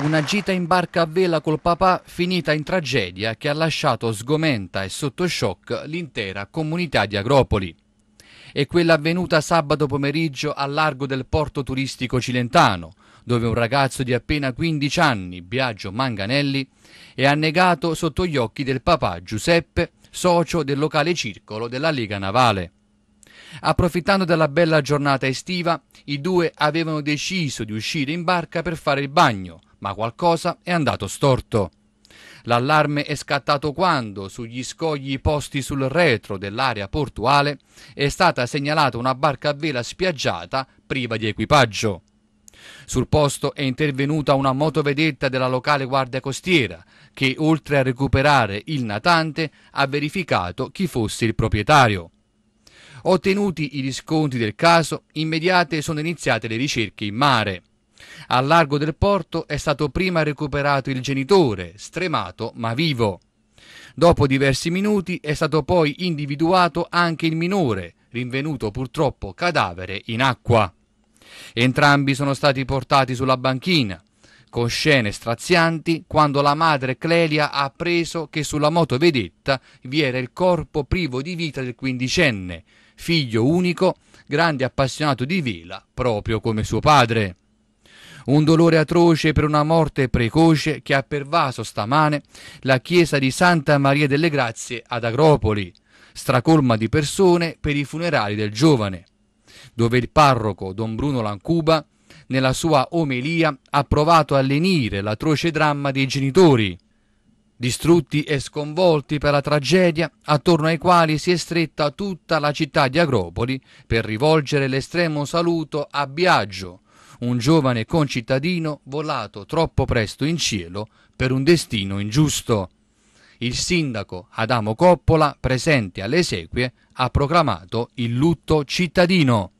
Una gita in barca a vela col papà finita in tragedia che ha lasciato sgomenta e sotto shock l'intera comunità di Agropoli. E quella avvenuta sabato pomeriggio al largo del porto turistico cilentano, dove un ragazzo di appena 15 anni, Biagio Manganelli, è annegato sotto gli occhi del papà Giuseppe, socio del locale circolo della Lega Navale. Approfittando della bella giornata estiva, i due avevano deciso di uscire in barca per fare il bagno, ma qualcosa è andato storto. L'allarme è scattato quando, sugli scogli posti sul retro dell'area portuale, è stata segnalata una barca a vela spiaggiata priva di equipaggio. Sul posto è intervenuta una motovedetta della locale guardia costiera che, oltre a recuperare il natante, ha verificato chi fosse il proprietario. Ottenuti i riscontri del caso, immediate sono iniziate le ricerche in mare. Al largo del porto è stato prima recuperato il genitore, stremato ma vivo. Dopo diversi minuti è stato poi individuato anche il minore, rinvenuto purtroppo cadavere in acqua. Entrambi sono stati portati sulla banchina, con scene strazianti, quando la madre Clelia ha appreso che sulla moto vedetta vi era il corpo privo di vita del quindicenne, figlio unico, grande appassionato di vela, proprio come suo padre un dolore atroce per una morte precoce che ha pervaso stamane la chiesa di Santa Maria delle Grazie ad Agropoli, stracolma di persone per i funerali del giovane, dove il parroco Don Bruno Lancuba, nella sua omelia, ha provato a lenire l'atroce dramma dei genitori, distrutti e sconvolti per la tragedia attorno ai quali si è stretta tutta la città di Agropoli per rivolgere l'estremo saluto a Biagio, un giovane concittadino volato troppo presto in cielo per un destino ingiusto. Il sindaco Adamo Coppola, presente alle esequie, ha proclamato il lutto cittadino.